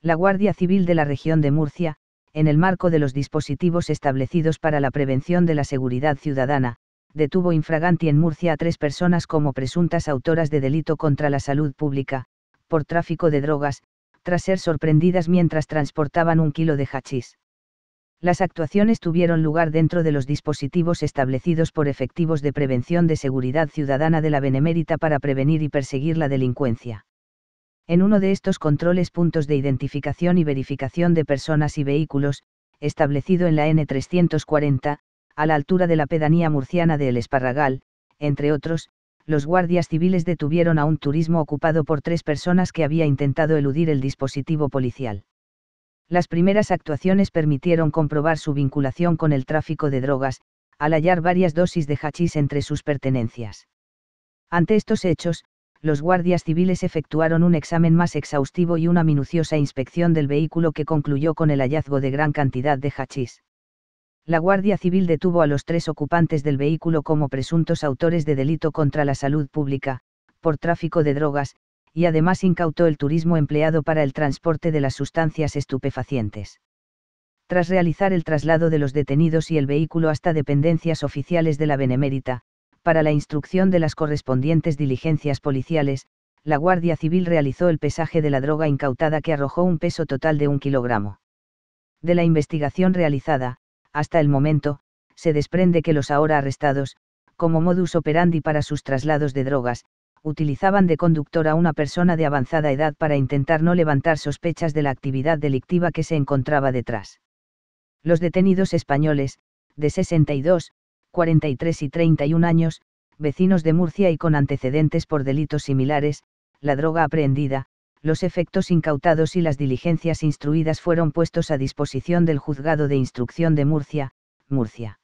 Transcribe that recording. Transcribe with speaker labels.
Speaker 1: la Guardia Civil de la región de Murcia, en el marco de los dispositivos establecidos para la prevención de la seguridad ciudadana, detuvo infraganti en Murcia a tres personas como presuntas autoras de delito contra la salud pública, por tráfico de drogas, tras ser sorprendidas mientras transportaban un kilo de hachís. Las actuaciones tuvieron lugar dentro de los dispositivos establecidos por efectivos de prevención de seguridad ciudadana de la Benemérita para prevenir y perseguir la delincuencia. En uno de estos controles puntos de identificación y verificación de personas y vehículos, establecido en la N340, a la altura de la pedanía murciana de El Esparragal, entre otros, los guardias civiles detuvieron a un turismo ocupado por tres personas que había intentado eludir el dispositivo policial. Las primeras actuaciones permitieron comprobar su vinculación con el tráfico de drogas, al hallar varias dosis de hachís entre sus pertenencias. Ante estos hechos, los guardias civiles efectuaron un examen más exhaustivo y una minuciosa inspección del vehículo que concluyó con el hallazgo de gran cantidad de hachís. La Guardia Civil detuvo a los tres ocupantes del vehículo como presuntos autores de delito contra la salud pública, por tráfico de drogas, y además incautó el turismo empleado para el transporte de las sustancias estupefacientes. Tras realizar el traslado de los detenidos y el vehículo hasta dependencias oficiales de la Benemérita, para la instrucción de las correspondientes diligencias policiales, la Guardia Civil realizó el pesaje de la droga incautada que arrojó un peso total de un kilogramo. De la investigación realizada, hasta el momento, se desprende que los ahora arrestados, como modus operandi para sus traslados de drogas, utilizaban de conductor a una persona de avanzada edad para intentar no levantar sospechas de la actividad delictiva que se encontraba detrás. Los detenidos españoles, de 62, 43 y 31 años, vecinos de Murcia y con antecedentes por delitos similares, la droga aprehendida, los efectos incautados y las diligencias instruidas fueron puestos a disposición del Juzgado de Instrucción de Murcia, Murcia.